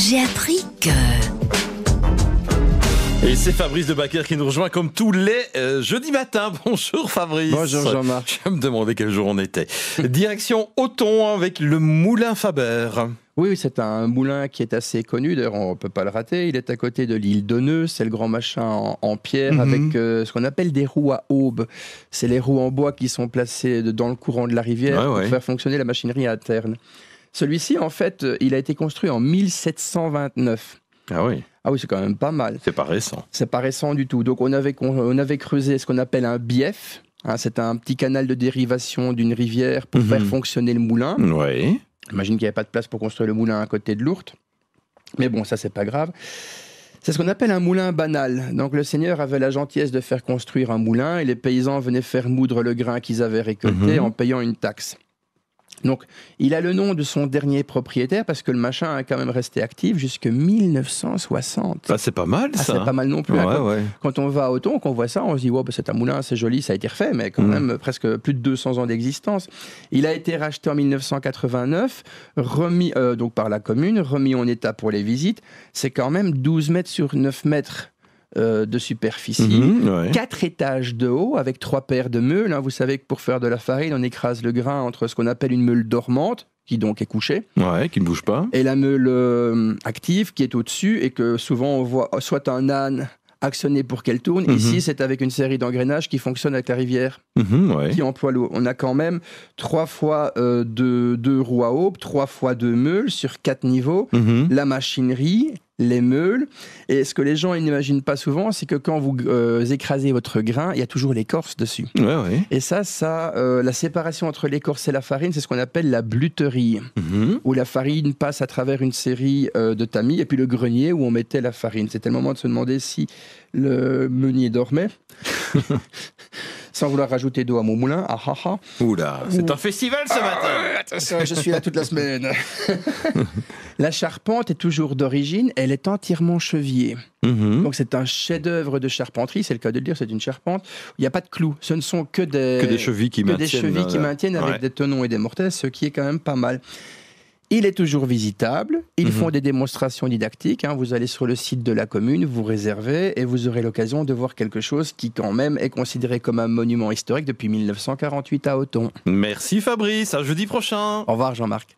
J'ai Et c'est Fabrice de Baker qui nous rejoint comme tous les jeudi jeudis matins. Bonjour Fabrice. Bonjour Jean-Marc. Je me demandais quel jour on était. Direction Auton avec le moulin Faber. Oui, c'est un moulin qui est assez connu, d'ailleurs on ne peut pas le rater. Il est à côté de l'île d'Oneux. c'est le grand machin en, pierre mhm. avec euh, ce qu'on appelle des roues à aube. C'est les roues en bois qui sont placées dans le courant de la rivière pour faire fonctionner la machinerie interne. Celui-ci, en fait, euh, il a été construit en 1729. Ah oui. Ah oui, c'est quand même pas mal. C'est pas récent. C'est pas récent du tout. Donc on avait, avait creusé ce qu'on appelle un bief. Hein, c'est un petit canal de dérivation d'une rivière pour mhm. faire fonctionner le moulin. Oui. J'imagine qu'il n'y avait pas de place pour construire le moulin à côté de l'ourte. Mais bon, ça c'est pas grave. C'est ce qu'on appelle un moulin banal. Donc le seigneur avait la gentillesse de faire construire un moulin et les paysans venaient faire moudre le grain qu'ils avaient récolté mhm. en payant une taxe. Donc, il a le nom de son dernier propriétaire parce que le machin a quand même resté actif jusque 1960. Bah, c'est pas mal, ah, ça. c'est hein. pas mal non plus. Hein. quand, on va à Auton, qu'on voit ça, on se dit, bah, c'est un moulin, c'est joli, ça a été refait, mais quand mm. même presque plus de 200 ans d'existence. Il a été racheté en 1989, remis euh, donc par la commune, remis en état pour les visites. C'est quand même 12 mètres sur 9 mètres euh, de superficie, mhm, quatre étages de haut avec trois paires de meules. Hein. Vous savez que pour faire de la farine, on écrase le grain entre ce qu'on appelle une meule dormante, qui donc est couchée. qui ne bouge pas. Et la meule euh, active qui est au-dessus et que souvent on voit soit un âne actionné pour qu'elle tourne. Mhm. Ici, c'est avec une série d'engrenages qui fonctionne avec la rivière, mhm, qui emploie l'eau. On a quand même trois fois euh, de deux, roues à aube, trois fois deux meules sur quatre niveaux, la machinerie, les meules. Et ce que les gens n'imaginent pas souvent, c'est que quand vous euh, écrasez votre grain, il y a toujours l'écorce dessus. Et ça, ça euh, la séparation entre l'écorce et la farine, c'est ce qu'on appelle la bluterie, mm-hmm. où la farine passe à travers une série euh, de tamis, et puis le grenier où on mettait la farine. C'était le moment de se demander si le meunier dormait. sans vouloir rajouter d'eau à mon moulin. Ah, ah, ah. Oula, c'est un festival ce matin. Ah, je suis là toute la semaine. la charpente est toujours d'origine, elle est entièrement chevillée. Mhm. Donc c'est un chef-d'œuvre de charpenterie, c'est le cas de le dire, c'est une charpente. Il n'y a pas de clous, ce ne sont que des, chevilles qui maintiennent, des chevilles qui euh, avec des tenons et des mortaises, ce qui est quand même pas mal. Il est toujours visitable. Ils mhm. font des démonstrations didactiques. Hein. Vous allez sur le site de la commune, vous réservez et vous aurez l'occasion de voir quelque chose qui, quand même, est considéré comme un monument historique depuis 1948 à Auton. Merci Fabrice. À jeudi prochain. Au revoir Jean-Marc.